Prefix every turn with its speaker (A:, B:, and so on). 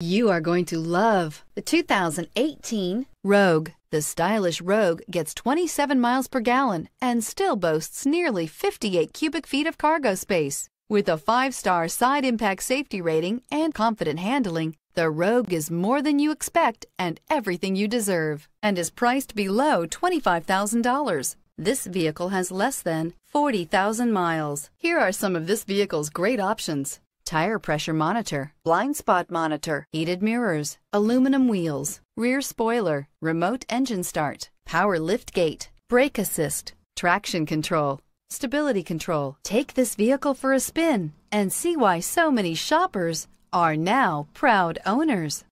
A: You are going to love the 2018 Rogue. The stylish Rogue gets 27 miles per gallon and still boasts nearly 58 cubic feet of cargo space. With a five-star side impact safety rating and confident handling, the Rogue is more than you expect and everything you deserve and is priced below $25,000. This vehicle has less than 40,000 miles. Here are some of this vehicle's great options tire pressure monitor, blind spot monitor, heated mirrors, aluminum wheels, rear spoiler, remote engine start, power lift gate, brake assist, traction control, stability control. Take this vehicle for a spin and see why so many shoppers are now proud
B: owners.